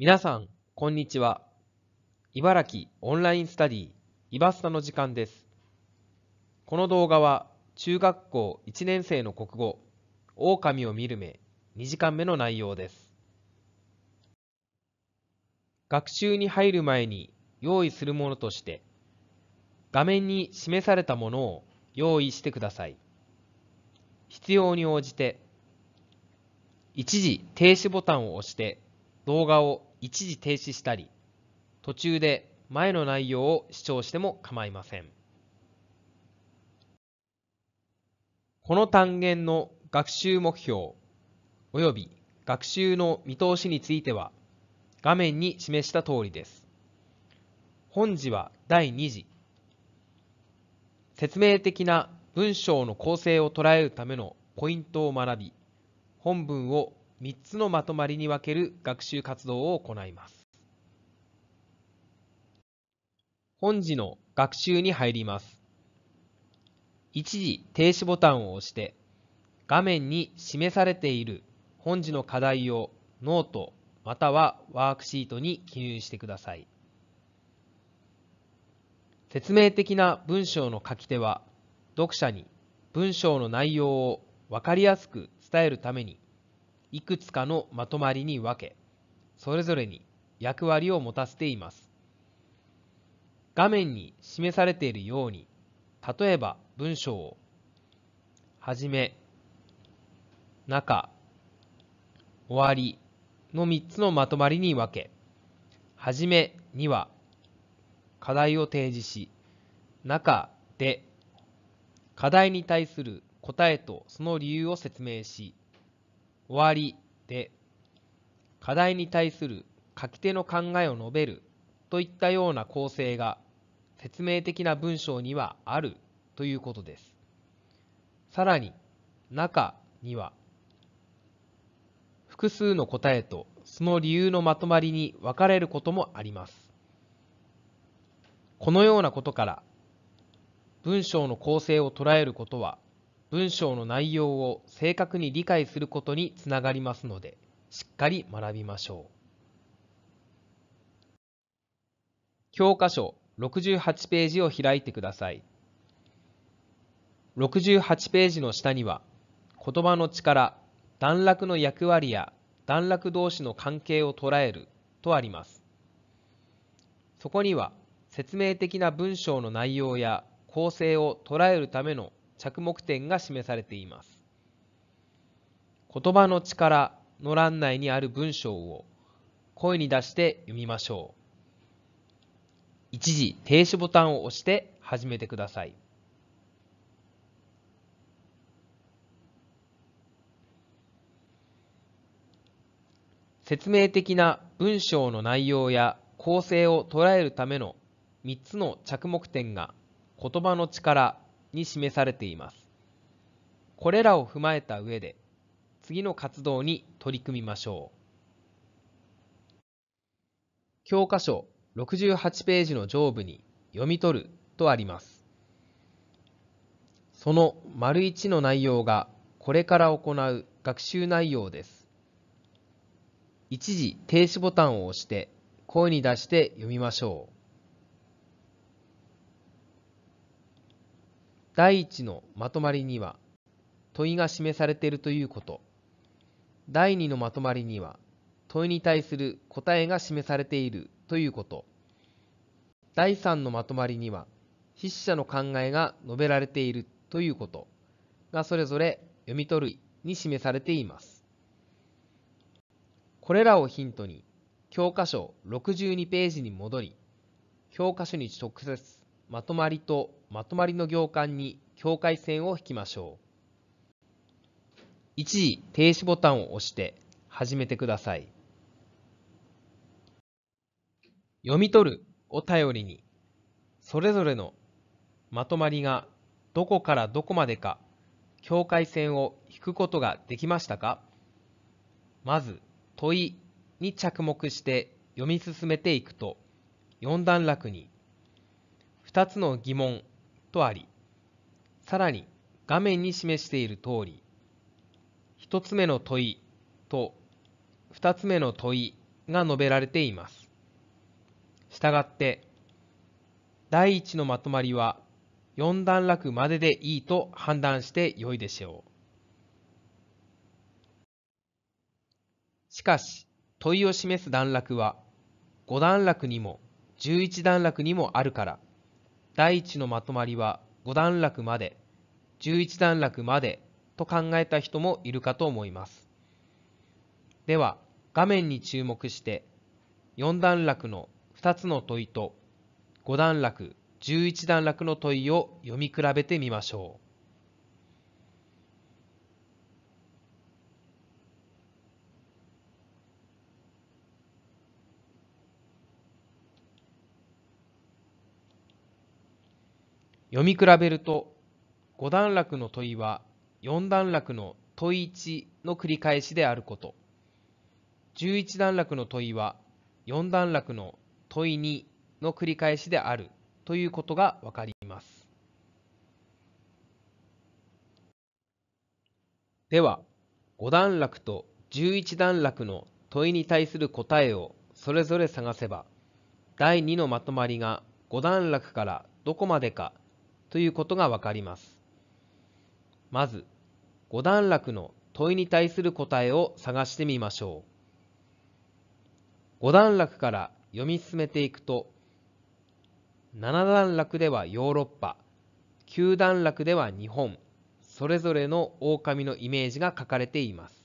皆さん、こんにちは。茨城オンラインスタディ、イバスタの時間です。この動画は、中学校1年生の国語、狼を見る目、2時間目の内容です。学習に入る前に用意するものとして、画面に示されたものを用意してください。必要に応じて、一時停止ボタンを押して動画を一時停止したり途中で前の内容を視聴しても構いませんこの単元の学習目標及び学習の見通しについては画面に示した通りです本次は第2次説明的な文章の構成を捉えるためのポイントを学び本文を3つのまとまりに分ける学習活動を行います。本次の学習に入ります。一時停止ボタンを押して、画面に示されている本次の課題をノートまたはワークシートに記入してください。説明的な文章の書き手は、読者に文章の内容を分かりやすく伝えるためにいくつかのまとまりに分けそれぞれに役割を持たせています画面に示されているように例えば文章をはじめ中終わりの3つのまとまりに分けはじめには課題を提示し中で課題に対する答えとその理由を説明し終わりで課題に対する書き手の考えを述べるといったような構成が説明的な文章にはあるということです。さらに中には複数の答えとその理由のまとまりに分かれることもあります。このようなことから文章の構成を捉えることは文章の内容を正確に理解することにつながりますのでしっかり学びましょう教科書68ページを開いてください68ページの下には言葉の力段落の役割や段落同士の関係を捉えるとありますそこには説明的な文章の内容や構成を捉えるための着目点が示されています。言葉の力の欄内にある文章を声に出して読みましょう。一時停止ボタンを押して始めてください。説明的な文章の内容や構成を捉えるための3つの着目点が言葉の力に示されています。これらを踏まえた上で、次の活動に取り組みましょう。教科書68ページの上部に読み取るとあります。その丸1の内容がこれから行う学習内容です。一時停止ボタンを押して声に出して読みましょう。第一のまとまりには問いが示されているということ第二のまとまりには問いに対する答えが示されているということ第三のまとまりには筆者の考えが述べられているということがそれぞれ読み取るに示されていますこれらをヒントに教科書62ページに戻り教科書に直接まとまりとまとまりの行間に境界線を引きましょう。一時停止ボタンを押して始めてください。読み取るを頼りに、それぞれのまとまりがどこからどこまでか境界線を引くことができましたかまず問いに着目して読み進めていくと、4段落に2つの疑問とあり、さらに画面に示している通り、1つ目の問いと2つ目の問いが述べられています。したがって、第1のまとまりは4段落まででいいと判断してよいでしょう。しかし、問いを示す段落は5段落にも11段落にもあるから、第一のまとまりは五段落まで、十一段落までと考えた人もいるかと思います。では、画面に注目して、四段落の二つの問いと五段落、十一段落の問いを読み比べてみましょう。読み比べると五段落の問いは四段落の問い1の繰り返しであること十一段落の問いは四段落の問い2の繰り返しであるということがわかります。では5段落と11段落の問いに対する答えをそれぞれ探せば第2のまとまりが5段落からどこまでかということがわかります。まず、五段落の問いに対する答えを探してみましょう。五段落から読み進めていくと、七段落ではヨーロッパ、九段落では日本、それぞれの狼のイメージが書かれています。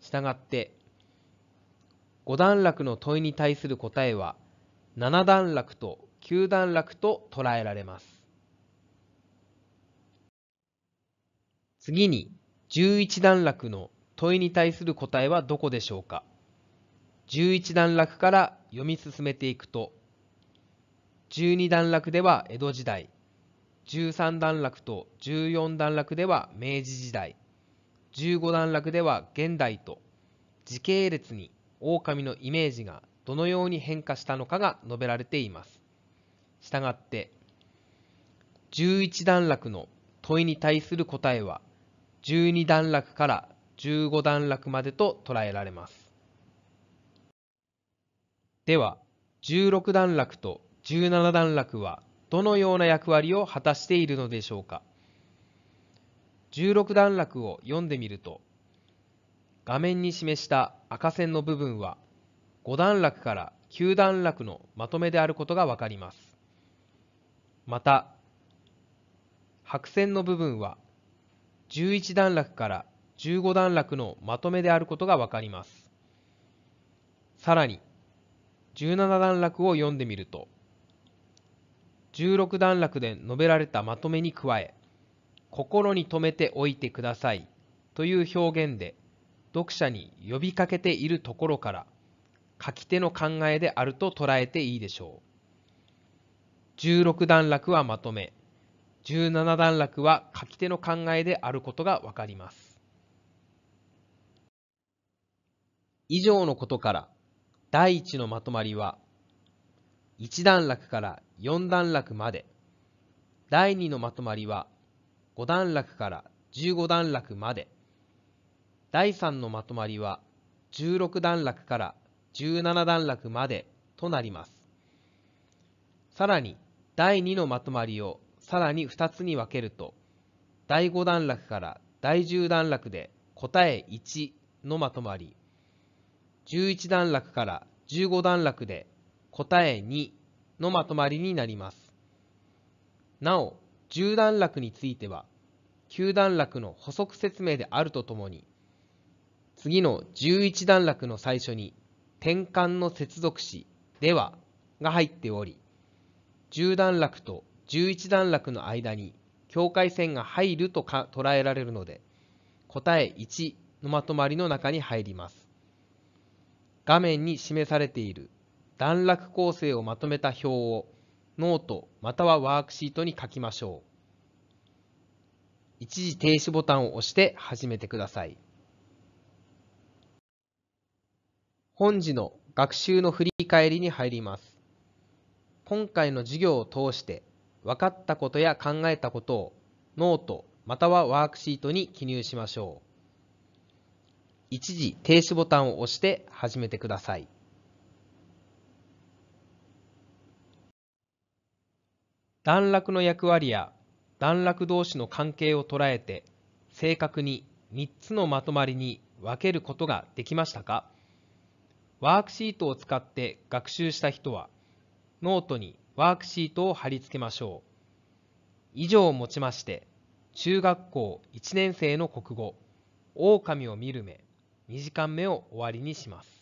したがって、五段落の問いに対する答えは、七段落と九段落と捉えられます。次に11段落の問いに対する答えはどこでしょうか11段落から読み進めていくと12段落では江戸時代13段落と14段落では明治時代15段落では現代と時系列に狼のイメージがどのように変化したのかが述べられています。したがって11段落の問いに対する答えは12段落から15段落までと捉えられます。では、16段落と17段落はどのような役割を果たしているのでしょうか。16段落を読んでみると、画面に示した赤線の部分は5段落から9段落のまとめであることがわかります。また、白線の部分は11段落から15段落のまとめであることがわかります。さらに、17段落を読んでみると、16段落で述べられたまとめに加え、心に留めておいてくださいという表現で読者に呼びかけているところから書き手の考えであると捉えていいでしょう。16段落はまとめ、17段落は書き手の考えであることがわかります。以上のことから第1のまとまりは1段落から4段落まで第2のまとまりは5段落から15段落まで第3のまとまりは16段落から17段落までとなりますさらに第2のまとまりをさらに2つに分けると第5段落から第10段落で答え1のまとまり11段落から15段落で答え2のまとまりになりますなお10段落については9段落の補足説明であるとともに次の11段落の最初に転換の接続詞ではが入っており10段落と11段落の間に境界線が入るとか捉えられるので答え1のまとまりの中に入ります画面に示されている段落構成をまとめた表をノートまたはワークシートに書きましょう一時停止ボタンを押して始めてください本次の学習の振り返りに入ります今回の授業を通して分かったことや考えたことをノートまたはワークシートに記入しましょう。一時停止ボタンを押して始めてください。段落の役割や段落同士の関係を捉えて正確に3つのまとまりに分けることができましたかワークシートを使って学習した人はノートにワークシートを貼り付けましょう。以上をもちまして、中学校1年生の国語、狼を見る目、2時間目を終わりにします。